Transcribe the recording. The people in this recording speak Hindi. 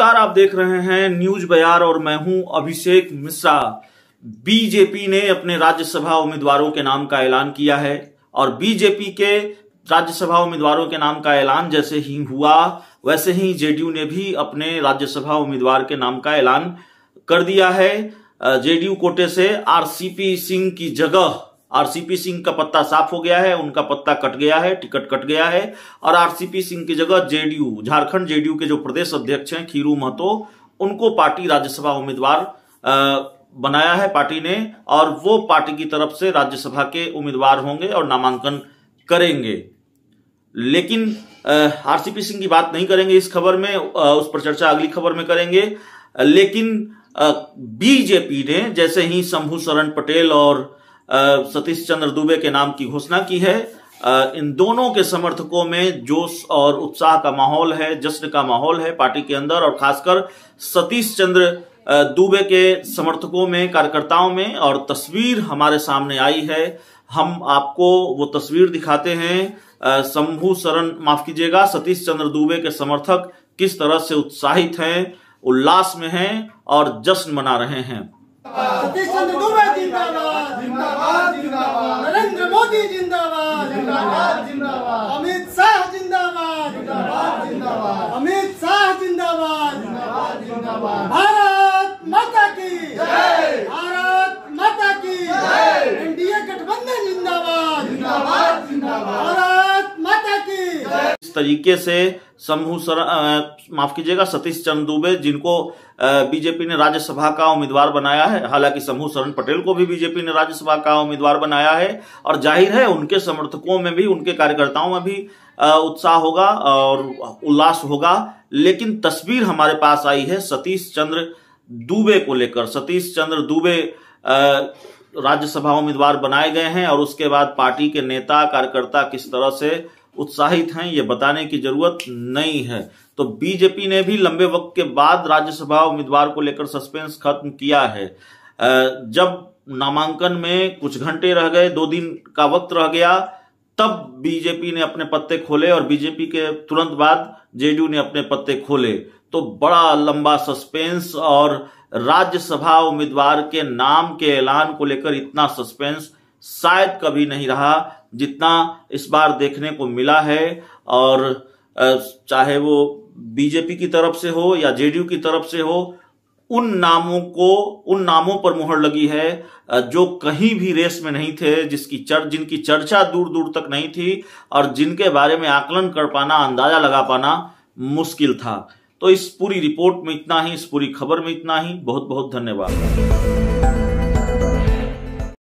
नमस्कार आप देख रहे हैं न्यूज बयार और मैं हूं अभिषेक मिश्रा बीजेपी ने अपने राज्यसभा उम्मीदवारों के नाम का ऐलान किया है और बीजेपी के राज्यसभा उम्मीदवारों के नाम का ऐलान जैसे ही हुआ वैसे ही जेडीयू ने भी अपने राज्यसभा उम्मीदवार के नाम का ऐलान कर दिया है जेडीयू कोटे से आरसीपी सिंह की जगह आरसीपी सिंह का पत्ता साफ हो गया है उनका पत्ता कट गया है टिकट कट गया है और आरसीपी सिंह की जगह जेडीयू झारखंड जेडीयू के जो प्रदेश अध्यक्ष हैं खीरू महतो उनको पार्टी राज्यसभा उम्मीदवार बनाया है पार्टी ने और वो पार्टी की तरफ से राज्यसभा के उम्मीदवार होंगे और नामांकन करेंगे लेकिन आरसीपी सिंह की बात नहीं करेंगे इस खबर में उस पर चर्चा अगली खबर में करेंगे लेकिन बीजेपी ने जैसे ही शंभू शरण पटेल और सतीश चंद्र दुबे के नाम की घोषणा की है इन दोनों के समर्थकों में जोश और उत्साह का माहौल है जश्न का माहौल है पार्टी के अंदर और खासकर सतीश चंद्र दुबे के समर्थकों में कार्यकर्ताओं में और तस्वीर हमारे सामने आई है हम आपको वो तस्वीर दिखाते हैं शंभू शरण माफ कीजिएगा सतीश चंद्र दुबे के समर्थक किस तरह से उत्साहित हैं उल्लास में हैं और जश्न मना रहे हैं सतीश चंद्र दुबे तरीके से समूह सर माफ कीजिएगा सतीश चंद दुबे जिनको बीजेपी ने राज्यसभा का उम्मीदवार बनाया है हालांकि समूह शरण पटेल को भी बीजेपी ने राज्यसभा का उम्मीदवार बनाया है और जाहिर है उनके समर्थकों में भी उनके कार्यकर्ताओं में भी उत्साह होगा और उल्लास होगा लेकिन तस्वीर हमारे पास आई है सतीश चंद्र दुबे को लेकर सतीश चंद्र दुबे राज्यसभा उम्मीदवार बनाए गए हैं और उसके बाद पार्टी के नेता कार्यकर्ता किस तरह से उत्साहित हैं ये बताने की जरूरत नहीं है तो बीजेपी ने भी लंबे वक्त के बाद राज्यसभा उम्मीदवार को लेकर सस्पेंस खत्म किया है जब नामांकन में कुछ घंटे रह गए दो दिन का वक्त रह गया तब बीजेपी ने अपने पत्ते खोले और बीजेपी के तुरंत बाद जेडीयू ने अपने पत्ते खोले तो बड़ा लंबा सस्पेंस और राज्यसभा उम्मीदवार के नाम के ऐलान को लेकर इतना सस्पेंस शायद कभी नहीं रहा जितना इस बार देखने को मिला है और चाहे वो बीजेपी की तरफ से हो या जेडीयू की तरफ से हो उन नामों को उन नामों पर मुहर लगी है जो कहीं भी रेस में नहीं थे जिसकी चर जिनकी चर्चा दूर दूर तक नहीं थी और जिनके बारे में आकलन कर पाना अंदाजा लगा पाना मुश्किल था तो इस पूरी रिपोर्ट में इतना ही इस पूरी खबर में इतना ही बहुत बहुत धन्यवाद